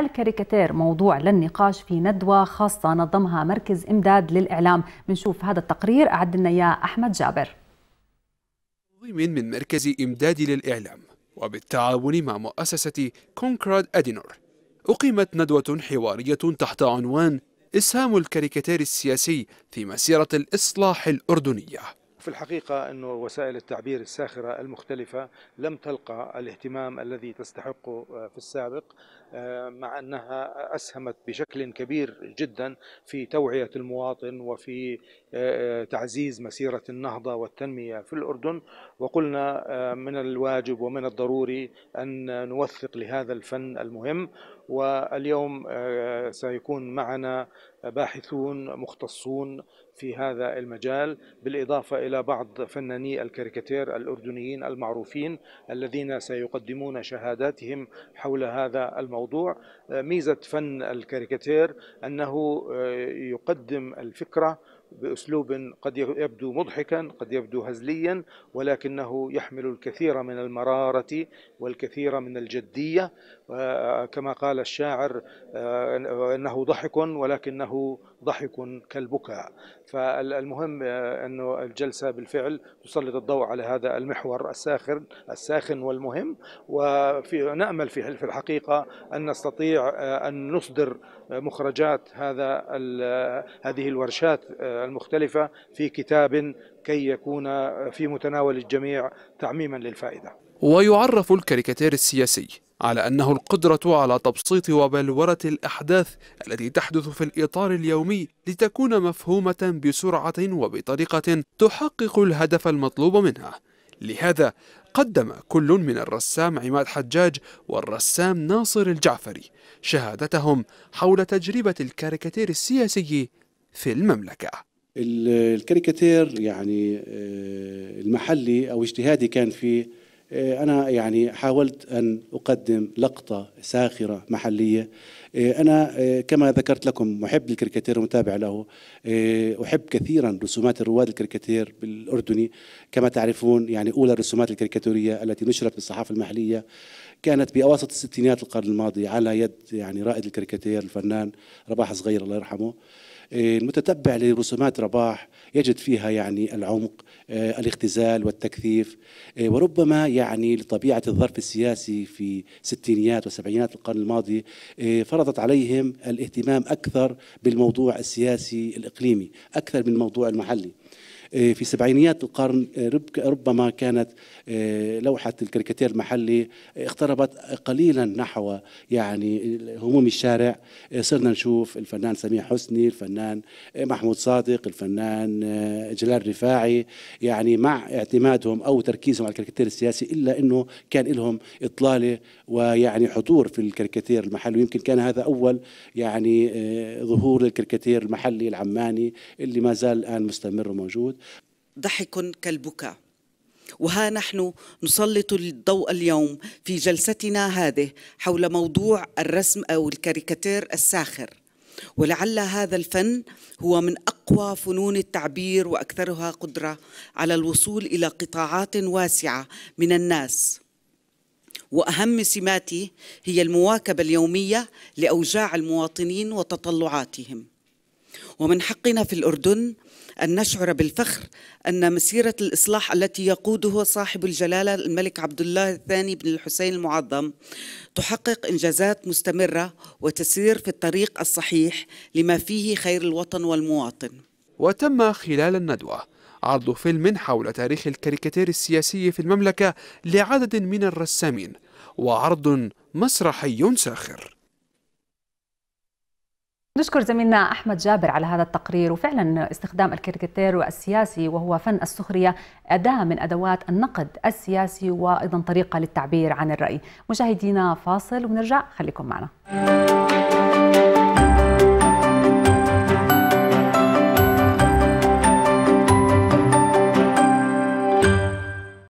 الكاريكاتير موضوع للنقاش في ندوة خاصة نظمها مركز إمداد للإعلام بنشوف هذا التقرير أعد لنا إياه أحمد جابر تنظيم من مركز إمداد للإعلام وبالتعاون مع مؤسسة كونكراد أدينور أقيمت ندوة حوارية تحت عنوان إسهام الكاريكاتير السياسي في مسيرة الإصلاح الأردنية في الحقيقة أن وسائل التعبير الساخرة المختلفة لم تلقى الاهتمام الذي تستحقه آه، في السابق آه، مع أنها أسهمت بشكل كبير جدا في توعية المواطن وفي آه، تعزيز مسيرة النهضة والتنمية في الأردن وقلنا من الواجب ومن الضروري أن نوثق لهذا الفن المهم واليوم سيكون معنا باحثون مختصون في هذا المجال بالإضافة إلى بعض فناني الكاريكاتير الأردنيين المعروفين الذين سيقدمون شهاداتهم حول هذا الموضوع آه، ميزة فن الكاريكاتير أنه آه، يقدم الفكرة باسلوب قد يبدو مضحكا قد يبدو هزليا ولكنه يحمل الكثير من المراره والكثير من الجديه كما قال الشاعر آه، انه ضحك ولكنه ضحك كالبكاء فالمهم آه، انه الجلسه بالفعل تسلط الضوء على هذا المحور الساخن الساخن والمهم وفي نامل في الحقيقه ان نستطيع آه، ان نصدر مخرجات هذا هذه الورشات المختلفة في كتاب كي يكون في متناول الجميع تعميما للفائدة ويعرف الكاريكاتير السياسي على أنه القدرة على تبسيط وبلورة الأحداث التي تحدث في الإطار اليومي لتكون مفهومة بسرعة وبطريقة تحقق الهدف المطلوب منها لهذا قدم كل من الرسام عماد حجاج والرسام ناصر الجعفري شهادتهم حول تجربة الكاريكاتير السياسي في المملكة الكاريكاتير يعني آه، المحلي او اجتهادي كان في آه، انا يعني حاولت ان اقدم لقطه ساخره محليه آه، انا كما ذكرت لكم محب للكاريكاتير ومتابع له احب كثيرا رسومات الرواد الكاريكاتير بالاردني كما تعرفون يعني اولى الرسومات الكاريكاتوريه التي نشرت في الصحافه المحليه كانت بأواسط الستينيات القرن الماضي على يد يعني رائد الكاريكاتير الفنان رباح صغير الله يرحمه آه، المتتبع لرسومات رباح يجد فيها يعني العمق آه، الاختزال والتكثيف آه، وربما يعني لطبيعة الظرف السياسي في ستينيات وسبعينات القرن الماضي فرضت عليهم الاهتمام أكثر بالموضوع السياسي الإقليمي أكثر من الموضوع المحلي آه، في سبعينيات القرن آه، ربما كانت آه، لوحة الكاريكاتير المحلي اقتربت قليلا نحو يعني هموم الشارع صرنا نشوف الفنان سميح حسني الفنان محمود صادق الفنان جلال رفاعي يعني مع اعتمادهم أو تركيزهم على الكاريكاتير السياسي إلا أنه كان لهم إطلالة ويعني حضور في الكاريكاتير المحلي ويمكن كان هذا أول يعني ظهور للكاريكاتير المحلي العماني اللي ما زال الآن مستمر وموجود ضحك كالبكاء وها نحن نسلط الضوء اليوم في جلستنا هذه حول موضوع الرسم او الكاريكاتير الساخر ولعل هذا الفن هو من اقوى فنون التعبير واكثرها قدره على الوصول الى قطاعات واسعه من الناس واهم سماته هي المواكبه اليوميه لاوجاع المواطنين وتطلعاتهم ومن حقنا في الأردن أن نشعر بالفخر أن مسيرة الإصلاح التي يقودها صاحب الجلالة الملك عبد الله الثاني بن الحسين المعظم تحقق إنجازات مستمرة وتسير في الطريق الصحيح لما فيه خير الوطن والمواطن وتم خلال الندوة عرض فيلم حول تاريخ الكاريكاتير السياسي في المملكة لعدد من الرسامين وعرض مسرحي ساخر نشكر زميلنا احمد جابر على هذا التقرير وفعلا استخدام الكاريكاتير السياسي وهو فن السخريه اداه من ادوات النقد السياسي وايضا طريقه للتعبير عن الراي مشاهدينا فاصل ونرجع خليكم معنا